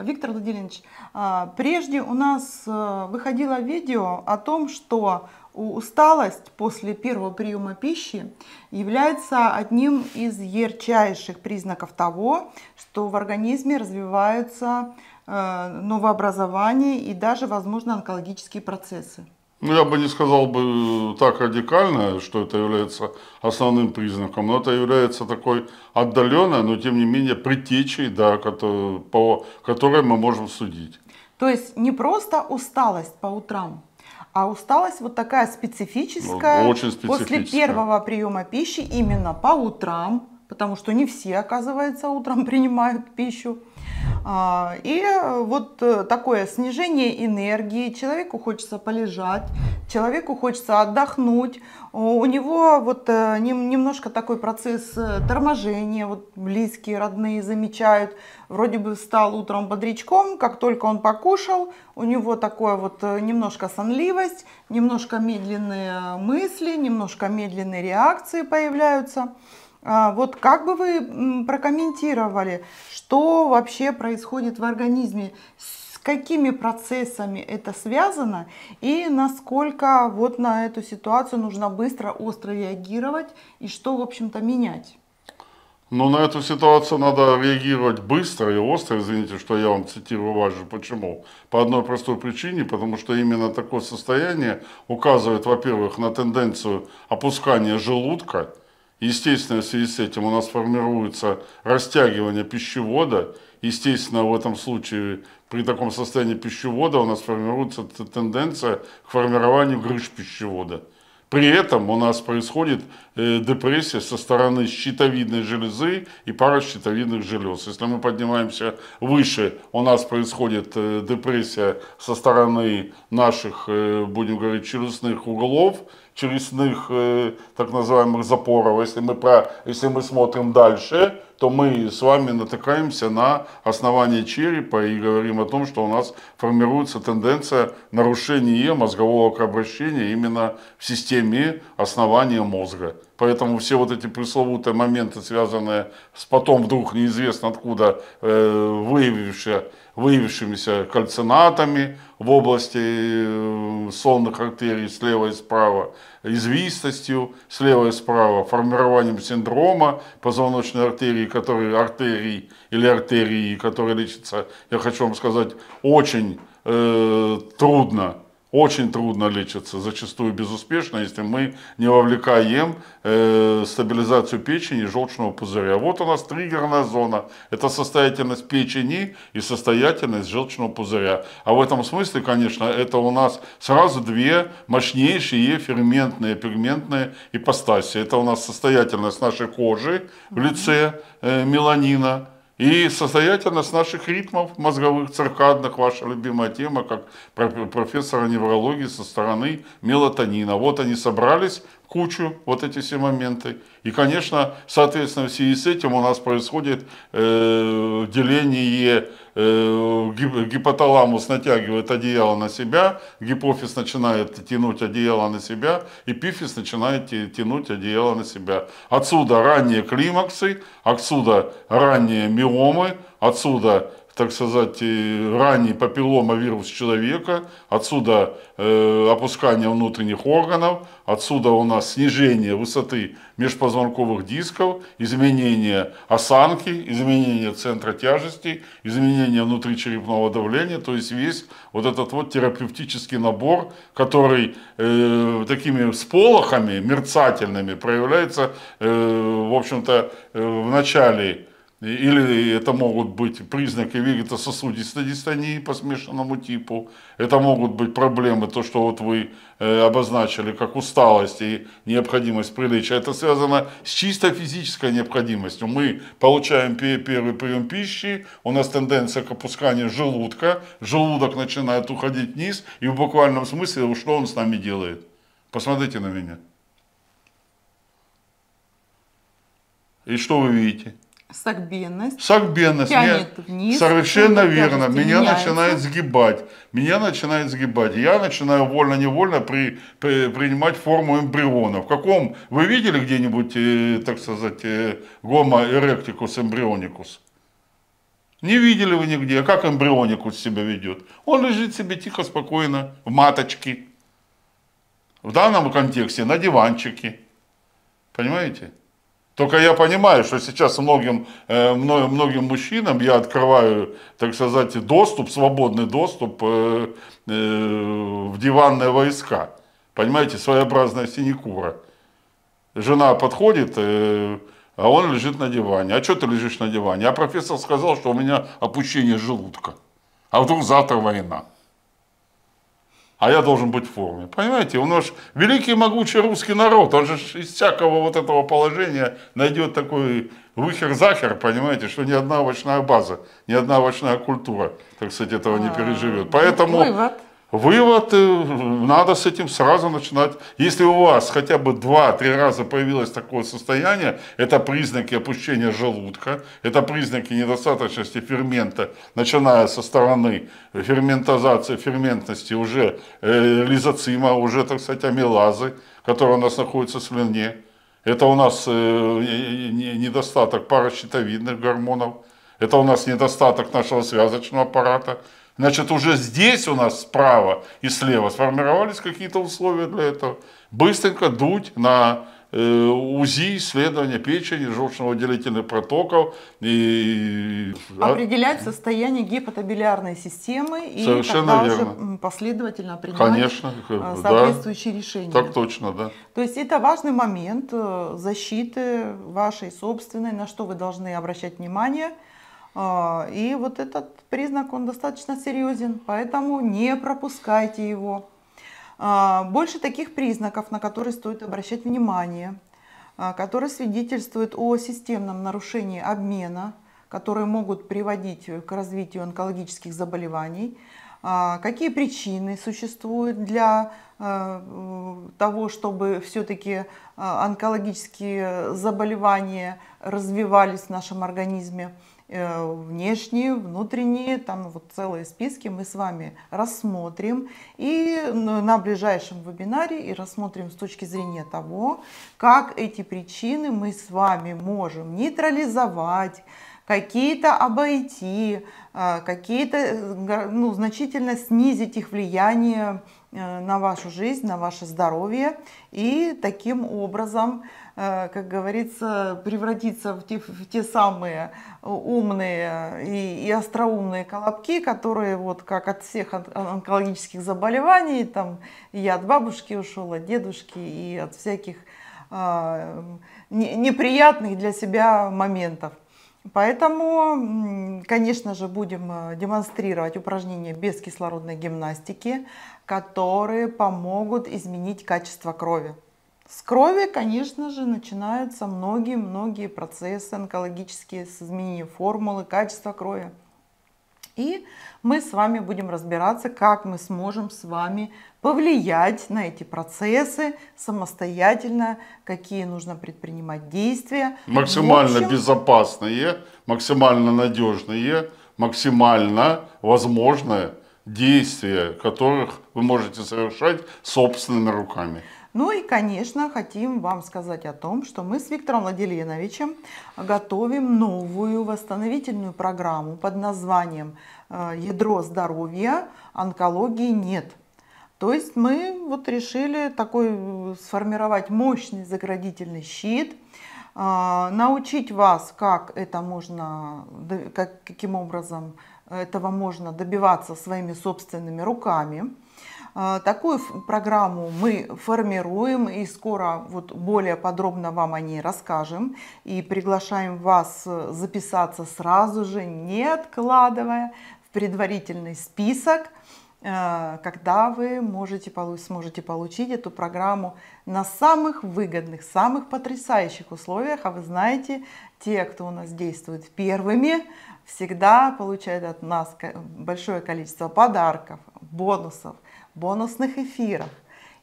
Виктор Владимирович, а, прежде у нас а, выходило видео о том, что усталость после первого приема пищи является одним из ярчайших признаков того, что в организме развиваются а, новообразования и даже, возможно, онкологические процессы. Ну, я бы не сказал бы э, так радикально, что это является основным признаком, но это является такой отдаленной, но тем не менее притечей, да, по которой мы можем судить. То есть не просто усталость по утрам, а усталость вот такая специфическая, ну, Очень специфическая. после первого приема пищи именно по утрам, потому что не все, оказывается, утром принимают пищу. А, и э, вот э, такое снижение энергии, человеку хочется полежать, человеку хочется отдохнуть, у него вот э, немножко такой процесс торможения, вот близкие, родные замечают, вроде бы встал утром бодрячком, как только он покушал, у него такое вот немножко сонливость, немножко медленные мысли, немножко медленные реакции появляются. А, вот как бы вы прокомментировали, что вообще происходит в организме, с какими процессами это связано и насколько вот на эту ситуацию нужно быстро, остро реагировать и что, в общем-то, менять? Но ну, на эту ситуацию надо реагировать быстро и остро, извините, что я вам цитирую вас же, почему? По одной простой причине, потому что именно такое состояние указывает, во-первых, на тенденцию опускания желудка, Естественно, в связи с этим у нас формируется растягивание пищевода. Естественно, в этом случае при таком состоянии пищевода у нас формируется тенденция к формированию грыж пищевода. При этом у нас происходит э, депрессия со стороны щитовидной железы и пары щитовидных желез. Если мы поднимаемся выше, у нас происходит э, депрессия со стороны наших, э, будем говорить, челюстных углов, челюстных так называемых запоров, если мы, про, если мы смотрим дальше, то мы с вами натыкаемся на основание черепа и говорим о том, что у нас формируется тенденция нарушения мозгового кровообращения именно в системе основания мозга. Поэтому все вот эти пресловутые моменты, связанные с потом вдруг неизвестно откуда э, выявившие, выявившимися кальцинатами в области э, сонных артерий слева и справа, извистостью слева и справа, формированием синдрома позвоночной артерии, которые артерии или артерии, которые лечится, я хочу вам сказать, очень э, трудно очень трудно лечится, зачастую безуспешно, если мы не вовлекаем э, стабилизацию печени и желчного пузыря. Вот у нас триггерная зона, это состоятельность печени и состоятельность желчного пузыря. А в этом смысле, конечно, это у нас сразу две мощнейшие ферментные, пигментные ипостаси. Это у нас состоятельность нашей кожи в лице э, меланина, и состоять с наших ритмов мозговых циркадных, ваша любимая тема, как профессора неврологии со стороны мелатонина. Вот они собрались, кучу вот эти все моменты. И, конечно, соответственно, в связи с этим у нас происходит э, деление э, гипоталамус натягивает одеяло на себя, гипофиз начинает тянуть одеяло на себя, эпифиз начинает тянуть одеяло на себя. Отсюда ранние климаксы, отсюда ранние миомы, отсюда так сказать, ранний папилломовирус человека, отсюда э, опускание внутренних органов, отсюда у нас снижение высоты межпозвонковых дисков, изменение осанки, изменение центра тяжести, изменение внутричерепного давления, то есть весь вот этот вот терапевтический набор, который э, такими сполохами мерцательными проявляется, э, в общем-то, э, в начале или это могут быть признаки вегетососудистой дистонии по смешанному типу. Это могут быть проблемы, то, что вот вы э, обозначили, как усталость и необходимость приличия. Это связано с чисто физической необходимостью. Мы получаем первый прием пищи, у нас тенденция к опусканию желудка, желудок начинает уходить вниз, и в буквальном смысле, что он с нами делает? Посмотрите на меня. И что вы видите? Согбенность. Согбенность. Тянет Мне... вниз. Совершенно верно. Меня меняется. начинает сгибать. Меня начинает сгибать. Я начинаю вольно-невольно при, при, принимать форму эмбриона. В каком? Вы видели где-нибудь, э, так сказать, э, гомо эмбрионикус? Не видели вы нигде, а как эмбрионикус себя ведет. Он лежит себе тихо, спокойно, в маточке. В данном контексте на диванчике. Понимаете? Только я понимаю, что сейчас многим, э, многим мужчинам я открываю, так сказать, доступ, свободный доступ э, э, в диванные войска. Понимаете, своеобразная синекура. Жена подходит, а он лежит на диване. А что ты лежишь на диване? А профессор сказал, что у меня опущение желудка. А вдруг завтра война? а я должен быть в форме. Понимаете, у нас великий могучий русский народ, он же из всякого вот этого положения найдет такой выхер-захер, понимаете, что ни одна овощная база, ни одна овощная культура, так сказать, этого не а, переживет. Поэтому Вывод, э, надо с этим сразу начинать. Если у вас хотя бы 2-3 раза появилось такое состояние, это признаки опущения желудка, это признаки недостаточности фермента, начиная со стороны ферментазации, ферментности, уже э, лизоцима, уже, так сказать, амилазы, которые у нас находятся в слюне. Это у нас э, недостаток паращитовидных гормонов, это у нас недостаток нашего связочного аппарата – Значит, уже здесь у нас справа и слева сформировались какие-то условия для этого. Быстренько дуть на э, УЗИ, исследования печени, желчного выделительных протоков. И, Определять состояние гипотобилиарной системы и Совершенно тогда верно. уже последовательно принимать Конечно, э, соответствующие да. решения. Так точно, да. То есть это важный момент э, защиты вашей собственной, на что вы должны обращать внимание – а, и вот этот признак, он достаточно серьезен, поэтому не пропускайте его. А, больше таких признаков, на которые стоит обращать внимание, а, которые свидетельствуют о системном нарушении обмена, которые могут приводить к развитию онкологических заболеваний, какие причины существуют для э, того, чтобы все-таки э, онкологические заболевания развивались в нашем организме, Э, внешние, внутренние, там вот целые списки мы с вами рассмотрим и на ближайшем вебинаре и рассмотрим с точки зрения того, как эти причины мы с вами можем нейтрализовать, какие-то обойти, э, какие-то э, ну, значительно снизить их влияние Э, на вашу жизнь, на ваше здоровье и таким образом, э, как говорится, превратиться в те, в те самые э, умные и, и остроумные колобки, которые вот как от всех онкологических заболеваний, там и от бабушки ушел, от дедушки и от всяких а, неприятных для себя моментов. Поэтому, конечно же, будем демонстрировать упражнения без кислородной гимнастики которые помогут изменить качество крови. С крови, конечно же, начинаются многие-многие процессы онкологические с изменением формулы, качества крови. И мы с вами будем разбираться, как мы сможем с вами повлиять на эти процессы самостоятельно, какие нужно предпринимать действия. Максимально общем, безопасные, максимально надежные, максимально возможные действия, которых вы можете совершать собственными руками. Ну и, конечно, хотим вам сказать о том, что мы с Виктором Владимировичем готовим новую восстановительную программу под названием э, «Ядро здоровья. Онкологии нет». То есть мы вот решили такой э, сформировать мощный заградительный щит, э, научить вас, как это можно, как, каким образом этого можно добиваться своими собственными руками. А, такую программу мы формируем и скоро вот более подробно вам о ней расскажем. И приглашаем вас э, записаться сразу же, не откладывая, в предварительный список – Э, когда вы можете, сможете получить эту программу на самых выгодных, самых потрясающих условиях. А вы знаете, те, кто у нас действует первыми, всегда получают от нас большое количество подарков, бонусов, бонусных эфиров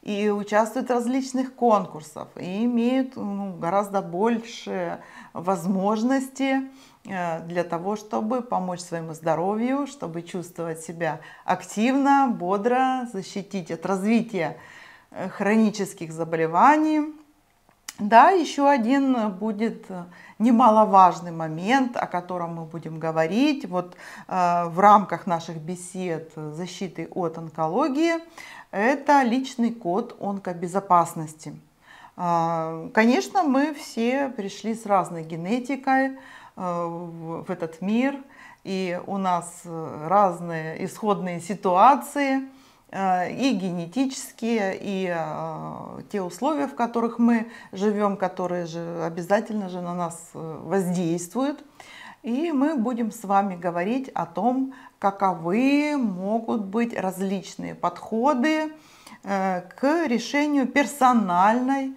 и участвуют в различных конкурсах, и имеют ну, гораздо больше возможностей. Э, для того, чтобы помочь своему здоровью, чтобы чувствовать себя активно, бодро, защитить от развития э, хронических заболеваний. Да, еще один будет э, немаловажный момент, о котором мы будем говорить вот, э, в рамках наших бесед защиты от онкологии. Это личный код онкобезопасности. Э, конечно, мы все пришли с разной генетикой, Э, в этот мир, и у нас э, разные исходные ситуации, э, и генетические, и те условия, в которых мы живем, которые же обязательно же на нас воздействуют. И мы будем с вами говорить о том, каковы могут быть различные подходы к решению персональной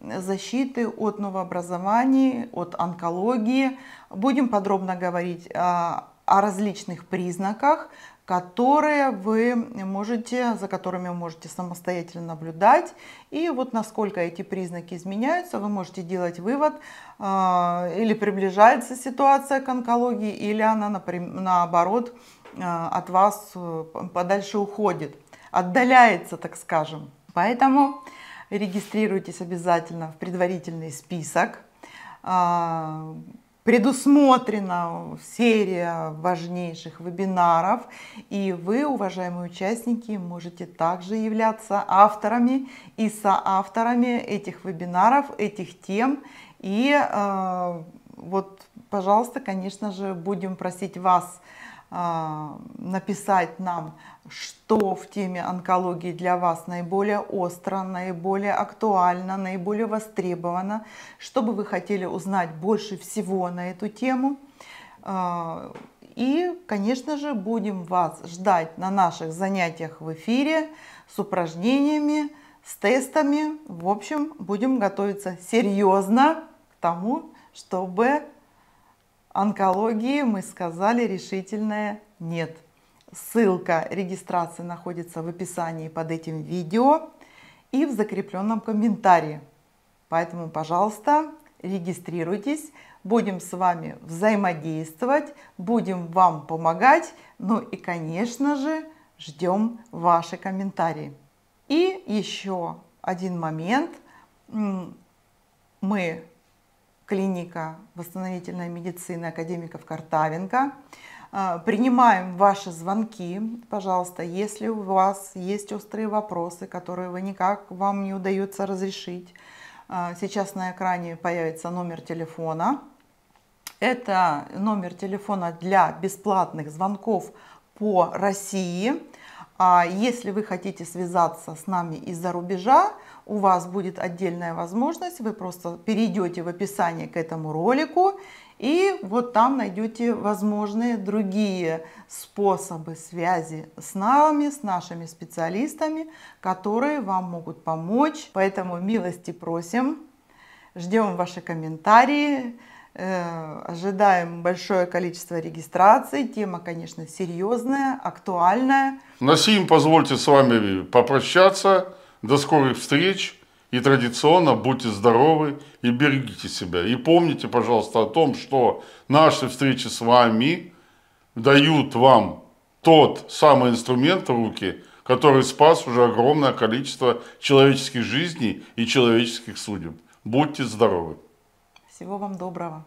защиты от новообразований, от онкологии. Будем подробно говорить о, различных признаках, которые вы можете, за которыми вы можете самостоятельно наблюдать. И вот насколько эти признаки изменяются, вы можете делать вывод, э, или приближается ситуация к онкологии, или она например, наоборот э, от вас э, подальше уходит, отдаляется, так скажем. Поэтому регистрируйтесь обязательно в предварительный список. А, предусмотрена серия важнейших вебинаров, и вы, уважаемые участники, можете также являться авторами и соавторами этих вебинаров, этих тем. И а, вот, пожалуйста, конечно же, будем просить вас а, написать нам, что в теме онкологии для вас наиболее остро, наиболее актуально, наиболее востребовано, что бы вы хотели узнать больше всего на эту тему. А, и, конечно же, будем вас ждать на наших занятиях в эфире с упражнениями, с тестами. В общем, будем готовиться серьезно к тому, чтобы Онкологии мы сказали решительное нет. Ссылка регистрации находится в описании под этим видео и в закрепленном комментарии. Поэтому, пожалуйста, регистрируйтесь, будем с вами взаимодействовать, будем вам помогать, ну и, конечно же, ждем ваши комментарии. И еще один момент. Мы клиника восстановительной медицины академиков Картавенко. А, принимаем ваши звонки, пожалуйста, если у вас есть острые вопросы, которые вы никак вам не удается разрешить. А, сейчас на экране появится номер телефона. Это номер телефона для бесплатных звонков по России – а если вы хотите связаться с нами из-за рубежа, у вас будет отдельная возможность. Вы просто перейдете в описание к этому ролику и вот там найдете возможные другие способы связи с нами, с нашими специалистами, которые вам могут помочь. Поэтому милости просим, ждем ваши комментарии, Э, ожидаем большое количество регистраций. Тема, конечно, серьезная, актуальная. На сим позвольте с вами попрощаться. До скорых встреч. И традиционно будьте здоровы и берегите себя. И помните, пожалуйста, о том, что наши встречи с вами дают вам тот самый инструмент в руки, который спас уже огромное количество человеческих жизней и человеческих судеб. Будьте здоровы! Всего вам доброго.